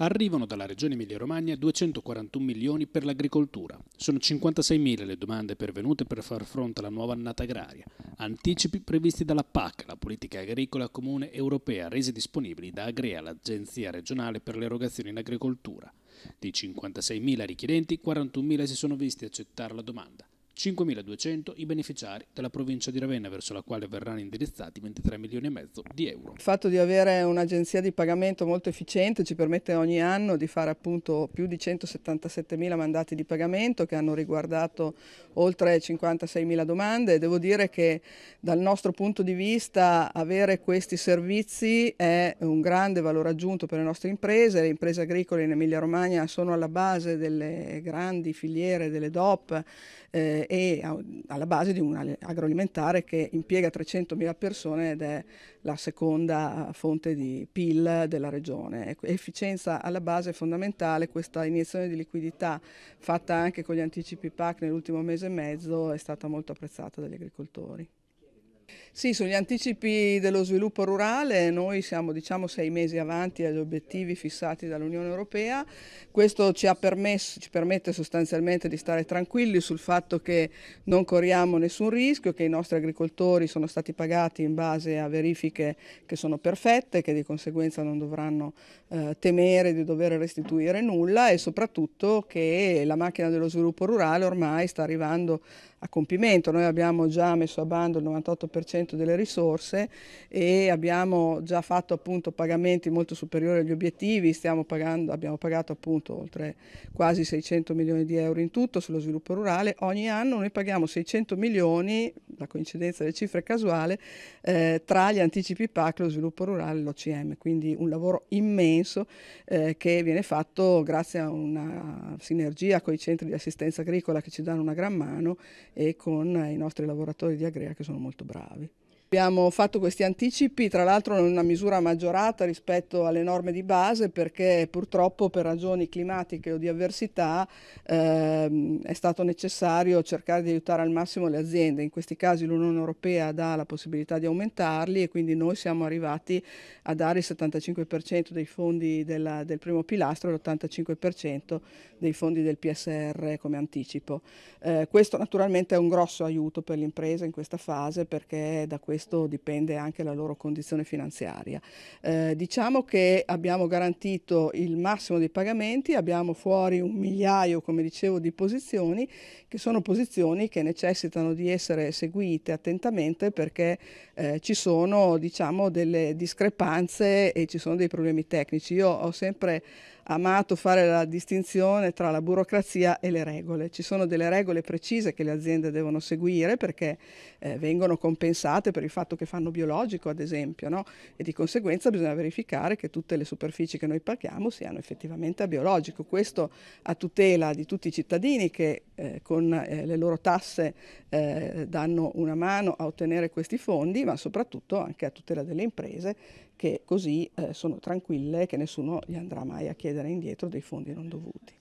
Arrivano dalla regione Emilia-Romagna 241 milioni per l'agricoltura. Sono 56 mila le domande pervenute per far fronte alla nuova annata agraria. Anticipi previsti dalla PAC, la politica agricola comune europea, resi disponibili da Agrea, l'agenzia regionale per le erogazioni in agricoltura. Di 56 mila richiedenti, 41 mila si sono visti accettare la domanda. 5.200 i beneficiari della provincia di Ravenna verso la quale verranno indirizzati 23 milioni e mezzo di euro. Il fatto di avere un'agenzia di pagamento molto efficiente ci permette ogni anno di fare appunto più di 177 mila mandati di pagamento che hanno riguardato oltre 56 mila domande. Devo dire che dal nostro punto di vista avere questi servizi è un grande valore aggiunto per le nostre imprese. Le imprese agricole in Emilia Romagna sono alla base delle grandi filiere delle DOP eh, e alla base di un agroalimentare che impiega 300.000 persone ed è la seconda fonte di PIL della regione. Ecco, efficienza alla base è fondamentale, questa iniezione di liquidità fatta anche con gli anticipi PAC nell'ultimo mese e mezzo è stata molto apprezzata dagli agricoltori. Sì, sugli anticipi dello sviluppo rurale noi siamo diciamo sei mesi avanti agli obiettivi fissati dall'Unione Europea, questo ci, permesso, ci, permette sostanzialmente di stare tranquilli sul fatto che non corriamo nessun rischio, che i nostri agricoltori sono stati pagati in base a verifiche che sono perfette, che di conseguenza non dovranno eh, temere di dover restituire nulla e soprattutto che la macchina dello sviluppo rurale ormai sta arrivando a compimento. Noi abbiamo già messo a bando il 98% 100% delle risorse e abbiamo già fatto appunto pagamenti molto superiori agli obiettivi, pagando, abbiamo pagato appunto oltre quasi 600 milioni di euro in tutto sullo sviluppo rurale, ogni anno noi paghiamo 600 milioni la coincidenza delle cifre casuale, eh, tra gli anticipi PAC, lo sviluppo rurale e l'OCM. Quindi un lavoro immenso eh, che viene fatto grazie a una sinergia con i centri di assistenza agricola che ci danno una gran mano e con i nostri lavoratori di Agrea che sono molto bravi. Abbiamo fatto questi anticipi, tra l'altro in una misura maggiorata rispetto alle norme di base perché purtroppo per ragioni climatiche o di avversità ehm, è stato necessario cercare di aiutare al massimo le aziende. In questi casi l'Unione Europea dà la possibilità di aumentarli e quindi noi siamo arrivati a dare il 75% dei fondi della, del primo pilastro e l'85% dei fondi del PSR come anticipo. Eh, questo naturalmente è un grosso aiuto per l'impresa in questa fase perché da questo questo dipende anche dalla loro condizione finanziaria. Eh, diciamo che abbiamo garantito il massimo dei pagamenti, abbiamo fuori un migliaio, come dicevo, di posizioni che sono posizioni che necessitano di essere seguite attentamente perché eh, ci sono diciamo, delle discrepanze e ci sono dei problemi tecnici. Io ho sempre amato fare la distinzione tra la burocrazia e le regole. Ci sono delle regole precise che le aziende devono seguire perché eh, vengono compensate per il il fatto che fanno biologico, ad esempio, no? e di conseguenza bisogna verificare che tutte le superfici che noi parchiamo siano effettivamente a biologico. Questo a tutela di tutti i cittadini che eh, con eh, le loro tasse eh, danno una mano a ottenere questi fondi, ma soprattutto anche a tutela delle imprese che così eh, sono tranquille che nessuno gli andrà mai a chiedere indietro dei fondi non dovuti.